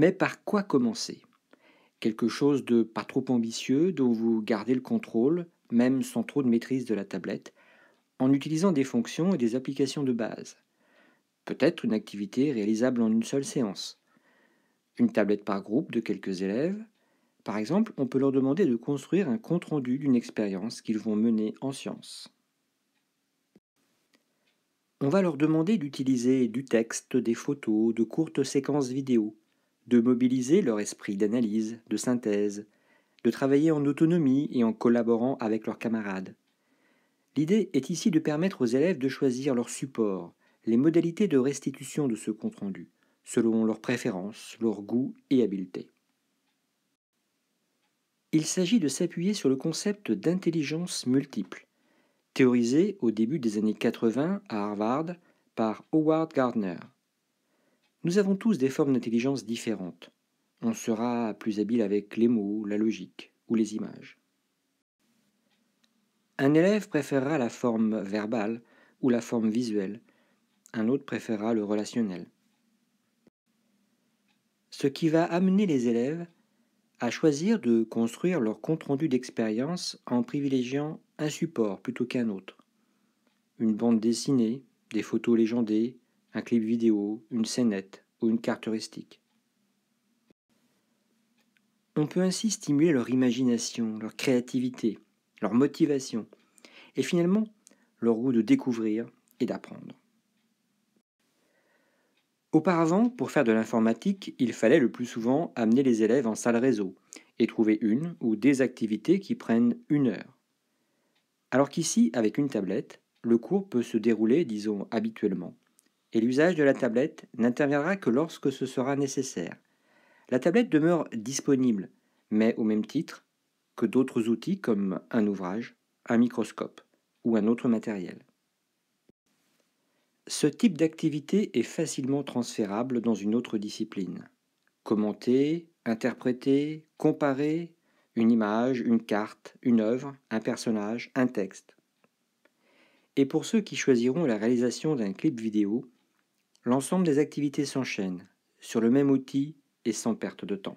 Mais par quoi commencer Quelque chose de pas trop ambitieux dont vous gardez le contrôle, même sans trop de maîtrise de la tablette, en utilisant des fonctions et des applications de base. Peut-être une activité réalisable en une seule séance. Une tablette par groupe de quelques élèves. Par exemple, on peut leur demander de construire un compte-rendu d'une expérience qu'ils vont mener en sciences. On va leur demander d'utiliser du texte, des photos, de courtes séquences vidéo, de mobiliser leur esprit d'analyse, de synthèse, de travailler en autonomie et en collaborant avec leurs camarades. L'idée est ici de permettre aux élèves de choisir leur support, les modalités de restitution de ce compte-rendu, selon leurs préférences, leurs goûts et habiletés. Il s'agit de s'appuyer sur le concept d'intelligence multiple, théorisé au début des années 80 à Harvard par Howard Gardner. Nous avons tous des formes d'intelligence différentes. On sera plus habile avec les mots, la logique ou les images. Un élève préférera la forme verbale ou la forme visuelle, un autre préférera le relationnel. Ce qui va amener les élèves à choisir de construire leur compte-rendu d'expérience en privilégiant un support plutôt qu'un autre. Une bande dessinée, des photos légendées, un clip vidéo, une scénette ou une carte heuristique. On peut ainsi stimuler leur imagination, leur créativité, leur motivation et finalement leur goût de découvrir et d'apprendre. Auparavant, pour faire de l'informatique, il fallait le plus souvent amener les élèves en salle réseau et trouver une ou des activités qui prennent une heure. Alors qu'ici, avec une tablette, le cours peut se dérouler, disons habituellement, et l'usage de la tablette n'interviendra que lorsque ce sera nécessaire. La tablette demeure disponible, mais au même titre que d'autres outils comme un ouvrage, un microscope ou un autre matériel. Ce type d'activité est facilement transférable dans une autre discipline. Commenter, interpréter, comparer une image, une carte, une œuvre, un personnage, un texte. Et pour ceux qui choisiront la réalisation d'un clip vidéo, L'ensemble des activités s'enchaînent, sur le même outil et sans perte de temps.